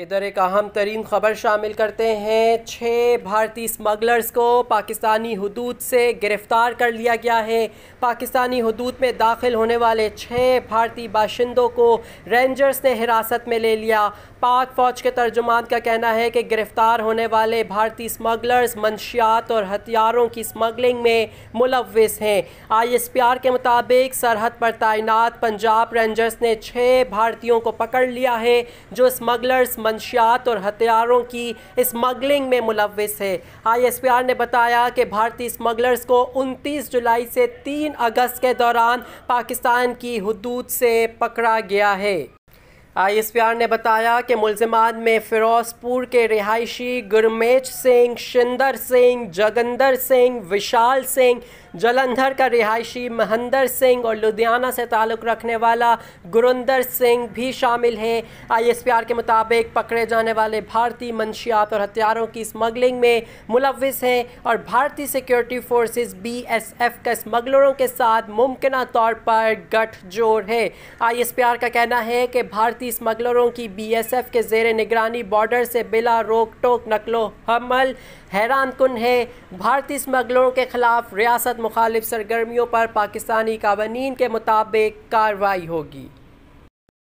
इधर एक अहम तरीन खबर शामिल करते हैं छः भारतीय स्मगलर्स को पाकिस्तानी हदूद से गिरफ़्तार कर लिया गया है पाकिस्तानी हदूद में दाखिल होने वाले छः भारतीय बाशिंदों को रेंजर्स ने हिरासत में ले लिया पाक फ़ौज के तर्जुमान का कहना है कि गिरफ़्तार होने वाले भारतीय स्मगलर्स मनशियात और हथियारों की स्मगलिंग में मुलविस हैं आई एस पी आर के मुताबिक सरहद पर तैनात पंजाब रेंजर्स ने छः भारतीयों को पकड़ लिया है जो स्मगलर्स मंशियात और हथियारों की स्मगलिंग में मुलविस है आईएसपीआर ने बताया कि भारतीय स्मगलर्स को 29 जुलाई से 3 अगस्त के दौरान पाकिस्तान की हदूद से पकड़ा गया है आईएसपीआर ने बताया कि मुलजमान में फिरोजपुर के रिहायशी गुरमेज सिंह शिंदर सिंह जगंदर सिंह विशाल सिंह जलंधर का रिहायशी महेंद्र सिंह और लुधियाना से ताल्लुक़ रखने वाला गुरंदर सिंह भी शामिल है आईएसपीआर के मुताबिक पकड़े जाने वाले भारतीय मंशियात और हथियारों की स्मगलिंग में मुलविस हैं और भारतीय सिक्योरिटी फोर्सेस बीएसएफ का स्मगलरों के साथ मुमकिन तौर पर गठजोड़ है आई का कहना है कि भारतीय स्मगलरों की बी के जेर निगरानी बॉर्डर से बिला रोक टोक नकलो हमल हैरान कन है भारतीय स्मगलरों के खिलाफ रियासत मुखालिफ सरगर्मियों पर पाकिस्तानी कवानीन के मुताबिक कार्रवाई होगी